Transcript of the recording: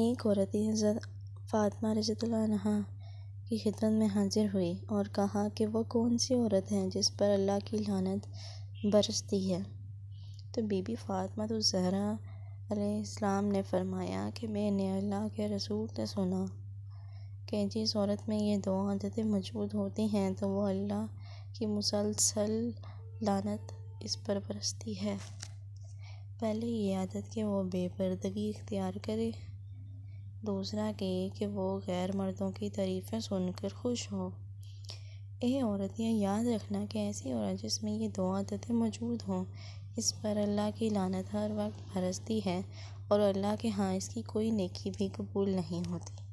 एक औरत हज़रत फातमा रज़ी की खिदमत में हाज़िर हुई और कहा कि वह कौन सी औरत है जिस पर अल्लाह की लानत बरसती है तो बीबी फातमा तो ज़हरा अलैहिस्सलाम ने फरमाया कि मैंने अल्लाह के रसूल से सुना कि जिस औरत में ये दो आदतें मौजूद होती हैं तो वह अल्लाह की मुसलसल लानत इस पर बरसती है पहले ये आदत कि वो बेपर्दगी इख्तियार करे दूसरा कि, कि वो गैर मर्दों की तारीफ़ें सुनकर खुश हो ए औरत यह याद रखना कि ऐसी औरत जिसमें ये दो आदतें मौजूद हों इस पर अल्लाह की लानत हर वक्त भरसती है और अल्लाह के हाँ इसकी कोई नेकी भी कबूल नहीं होती